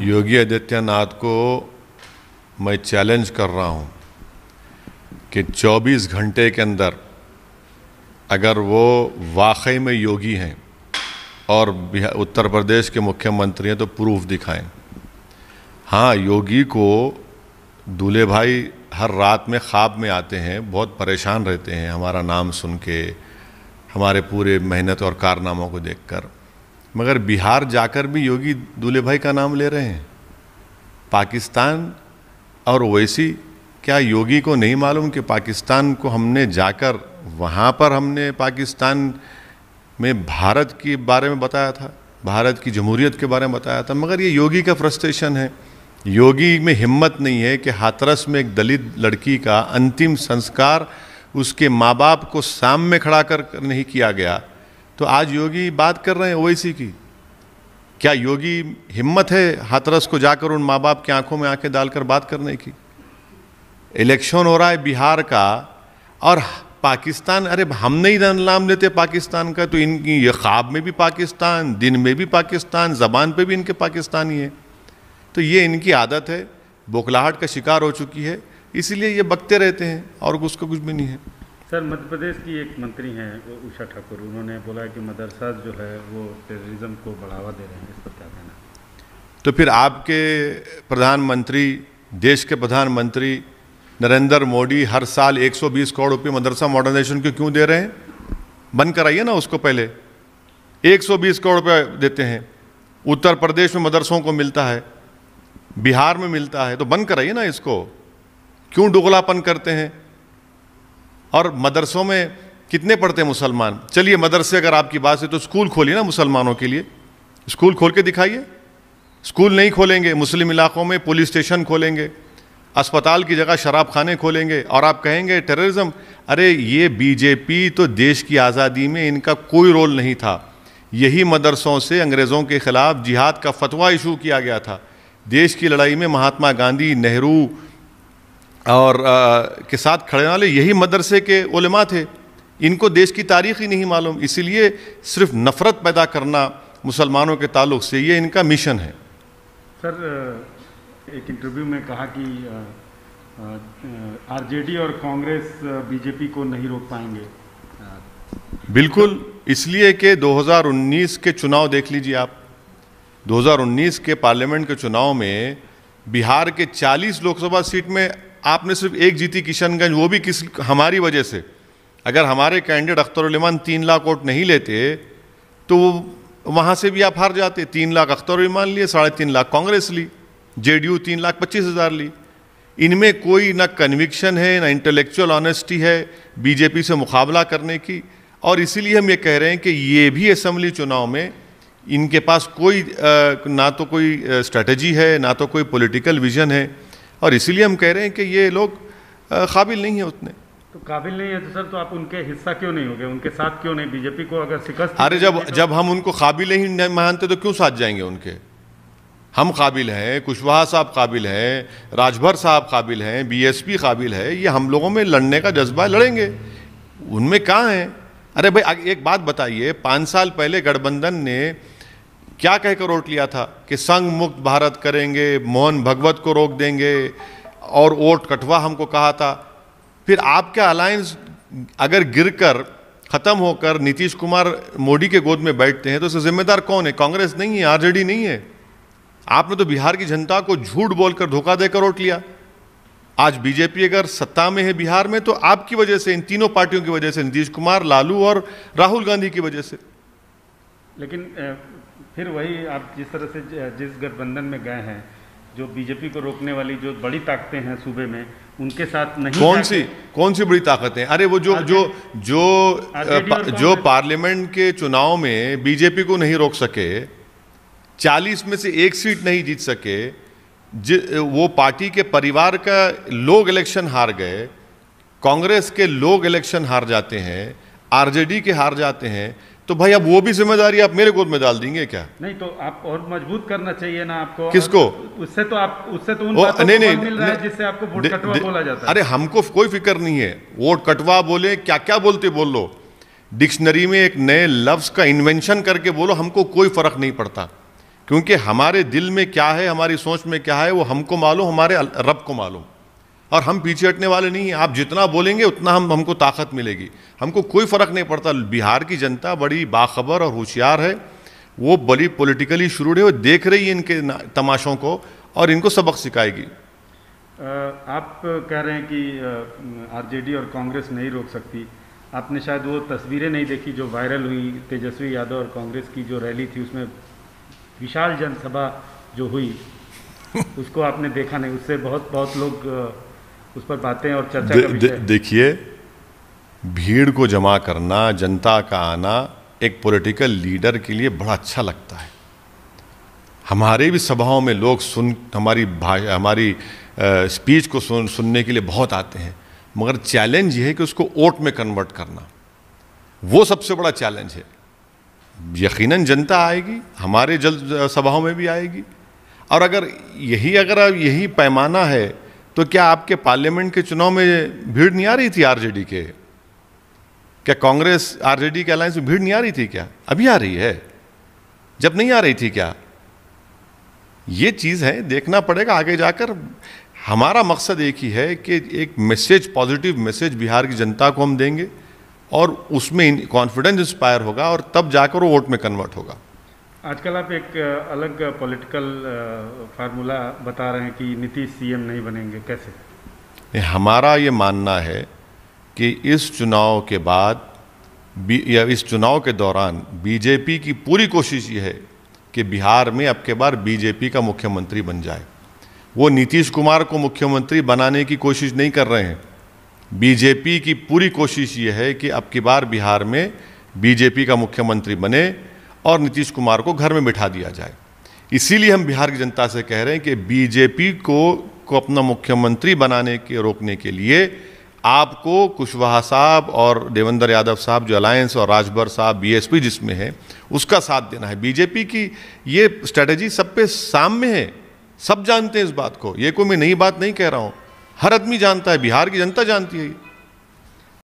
योगी आदित्यनाथ को मैं चैलेंज कर रहा हूँ कि 24 घंटे के अंदर अगर वो वाकई में योगी हैं और उत्तर प्रदेश के मुख्यमंत्री हैं तो प्रूफ दिखाएं हाँ योगी को दूल्हे भाई हर रात में ख्वाब में आते हैं बहुत परेशान रहते हैं हमारा नाम सुन के हमारे पूरे मेहनत और कारनामों को देखकर मगर बिहार जाकर भी योगी दूल्हे भाई का नाम ले रहे हैं पाकिस्तान और वैसी क्या योगी को नहीं मालूम कि पाकिस्तान को हमने जाकर वहाँ पर हमने पाकिस्तान में भारत के बारे में बताया था भारत की जमहूरियत के बारे में बताया था मगर ये योगी का फ्रस्ट्रेशन है योगी में हिम्मत नहीं है कि हाथरस में एक दलित लड़की का अंतिम संस्कार उसके माँ बाप को सामने खड़ा कर नहीं किया गया तो आज योगी बात कर रहे हैं ओवैसी की क्या योगी हिम्मत है हाथरस को जाकर उन माँ बाप की आंखों में आंखें डालकर बात करने की इलेक्शन हो रहा है बिहार का और पाकिस्तान अरे हम नहीं नाम लेते पाकिस्तान का तो इनकी ये ख्वाब में भी पाकिस्तान दिन में भी पाकिस्तान ज़बान पे भी इनके पाकिस्तानी है तो ये इनकी आदत है बोखलाहट का शिकार हो चुकी है इसीलिए ये बकते रहते हैं और उसका कुछ भी नहीं है सर मध्य प्रदेश की एक मंत्री हैं उषा ठाकुर उन्होंने बोला कि मदरसा जो है वो टेररिज्म को बढ़ावा दे रहे हैं इस पर क्या कहना तो फिर आपके प्रधानमंत्री देश के प्रधानमंत्री नरेंद्र मोदी हर साल 120 करोड़ रुपये मदरसा मॉडर्नाइजेशन को क्यों दे रहे हैं बंद कराइए ना उसको पहले 120 करोड़ रुपये देते हैं उत्तर प्रदेश में मदरसों को मिलता है बिहार में मिलता है तो बंद कराइए ना इसको क्यों डुगलापन करते हैं और मदरसों में कितने पढ़ते हैं मुसलमान चलिए मदरसे अगर आपकी बात है तो स्कूल खोलिए ना मुसलमानों के लिए स्कूल खोल के दिखाइए स्कूल नहीं खोलेंगे मुस्लिम इलाकों में पुलिस स्टेशन खोलेंगे अस्पताल की जगह शराब खाने खोलेंगे और आप कहेंगे टेररिज्म अरे ये बीजेपी तो देश की आज़ादी में इनका कोई रोल नहीं था यही मदरसों से अंग्रेज़ों के ख़िलाफ़ जिहाद का फतवा इशू किया गया था देश की लड़ाई में महात्मा गांधी नेहरू और आ, के साथ खड़े वाले यही मदरसे के उलमा थे इनको देश की तारीख ही नहीं मालूम इसीलिए सिर्फ नफ़रत पैदा करना मुसलमानों के ताल्लुक से ये इनका मिशन है सर एक इंटरव्यू में कहा कि आरजेडी और कांग्रेस बीजेपी को नहीं रोक पाएंगे बिल्कुल इसलिए कि 2019 के चुनाव देख लीजिए आप 2019 के पार्लियामेंट के चुनाव में बिहार के 40 लोकसभा सीट में आपने सिर्फ एक जीती किशनगंज वो भी किस हमारी वजह से अगर हमारे कैंडिडेट अख्तरमान तीन लाख वोट नहीं लेते तो वहाँ से भी आप हार जाते तीन लाख अख्तरमान लिए साढ़े तीन लाख कांग्रेस ली जे डी यू तीन लाख पच्चीस हज़ार ली इनमें कोई ना कन्विक्शन है ना इंटेलेक्चुअल ऑनेस्टी है बीजेपी से मुकाबला करने की और इसीलिए हम ये कह रहे हैं कि ये भी असम्बली चुनाव में इनके पास कोई ना तो कोई स्ट्रेटजी है ना तो कोई पॉलिटिकल विजन है और इसीलिए हम कह रहे हैं कि ये लोग काबिल नहीं है उतने तो काबिल नहीं है तो सर तो आप उनके हिस्सा क्यों नहीं हो गए उनके साथ क्यों नहीं बीजेपी को अगर शिकस्त अरे जब तो जब हम उनको काबिल ही नहीं मानते तो क्यों साथ जाएंगे उनके हम काबिल हैं कुशवाहा साहब काबिल हैं राजभर साहब काबिल हैं बीएसपी काबिल है ये हम लोगों में लड़ने का जज्बा लड़ेंगे उनमें कहाँ हैं अरे भाई एक बात बताइए पाँच साल पहले गठबंधन ने क्या कहकर वोट लिया था कि संघ मुक्त भारत करेंगे मोहन भगवत को रोक देंगे और वोट कठवा हमको कहा था फिर आपका अलायंस अगर गिरकर ख़त्म होकर नीतीश कुमार मोदी के गोद में बैठते हैं तो इसे जिम्मेदार कौन है कांग्रेस नहीं है आरजेडी नहीं है आपने तो बिहार की जनता को झूठ बोलकर धोखा देकर वोट लिया आज बीजेपी अगर सत्ता में है बिहार में तो आपकी वजह से इन तीनों पार्टियों की वजह से नीतीश कुमार लालू और राहुल गांधी की वजह से लेकिन फिर वही आप जिस तरह से जिस गठबंधन में गए हैं जो बीजेपी को रोकने वाली जो बड़ी ताकतें हैं सूबे में उनके साथ नहीं कौन सी कौन सी बड़ी ताकतें अरे वो जो जो जो पा, जो पार्लियामेंट के चुनाव में बीजेपी को नहीं रोक सके चालीस में से एक सीट नहीं जीत सके जि, वो पार्टी के परिवार का लोग इलेक्शन हार गए कांग्रेस के लोग इलेक्शन हार जाते हैं आरजेडी के हार जाते हैं तो भाई अब वो भी जिम्मेदारी आप मेरे गोद में डाल देंगे क्या नहीं तो आप और मजबूत करना चाहिए ना आपको किसको उससे तो आप उससे तो उन ओ, नहीं, नहीं, मिल रहा है जिससे आपको वोट कटवा बोला जाता है अरे हमको कोई फिक्र नहीं है वोट कटवा बोले क्या क्या बोलते बोल लो डिक्शनरी में एक नए लफ्ज़ का इन्वेंशन करके बोलो हमको कोई फ़र्क नहीं पड़ता क्योंकि हमारे दिल में क्या है हमारी सोच में क्या है वो हमको मालूम हमारे रब को मालूम और हम पीछे हटने वाले नहीं हैं आप जितना बोलेंगे उतना हम हमको ताकत मिलेगी हमको कोई फ़र्क नहीं पड़ता बिहार की जनता बड़ी बाखबर और होशियार है वो बड़ी पॉलिटिकली शुरू है वो देख रही है इनके तमाशों को और इनको सबक सिखाएगी आप कह रहे हैं कि आरजेडी और कांग्रेस नहीं रोक सकती आपने शायद वो तस्वीरें नहीं देखी जो वायरल हुई तेजस्वी यादव और कांग्रेस की जो रैली थी उसमें विशाल जनसभा जो हुई उसको आपने देखा नहीं उससे बहुत बहुत लोग उस पर बातें और चर्चा दे, दे, देखिए भीड़ को जमा करना जनता का आना एक पॉलिटिकल लीडर के लिए बड़ा अच्छा लगता है हमारे भी सभाओं में लोग सुन हमारी भाषा हमारी आ, स्पीच को सुन सुनने के लिए बहुत आते हैं मगर चैलेंज यह है कि उसको वोट में कन्वर्ट करना वो सबसे बड़ा चैलेंज है यकीनन जनता आएगी हमारे जल सभाओं में भी आएगी और अगर यही अगर यही पैमाना है तो क्या आपके पार्लियामेंट के चुनाव में भीड़ नहीं आ रही थी आरजेडी के क्या कांग्रेस आरजेडी के अलायंस में भीड़ नहीं आ रही थी क्या अभी आ रही है जब नहीं आ रही थी क्या ये चीज़ है देखना पड़ेगा आगे जाकर हमारा मकसद एक ही है कि एक मैसेज पॉजिटिव मैसेज बिहार की जनता को हम देंगे और उसमें कॉन्फिडेंस इंस्पायर होगा और तब जाकर वो वोट में कन्वर्ट होगा आजकल आप एक अलग पॉलिटिकल फार्मूला बता रहे हैं कि नीतीश सीएम नहीं बनेंगे कैसे हमारा ये मानना है कि इस चुनाव के बाद या इस चुनाव के दौरान बीजेपी की पूरी कोशिश ये है कि बिहार में अब के बार बीजेपी का मुख्यमंत्री बन जाए वो नीतीश कुमार को मुख्यमंत्री बनाने की कोशिश नहीं कर रहे हैं बीजेपी की पूरी कोशिश ये है कि अब की बार बिहार में बीजेपी का मुख्यमंत्री बने और नीतीश कुमार को घर में बिठा दिया जाए इसीलिए हम बिहार की जनता से कह रहे हैं कि बीजेपी को को अपना मुख्यमंत्री बनाने के रोकने के लिए आपको कुशवाहा साहब और देवेंद्र यादव साहब जो अलायंस और राजभर साहब बीएसपी जिसमें है उसका साथ देना है बीजेपी की ये स्ट्रेटजी सब पे सामने है सब जानते हैं इस बात को ये कोई मैं नई बात नहीं कह रहा हूँ हर आदमी जानता है बिहार की जनता जानती है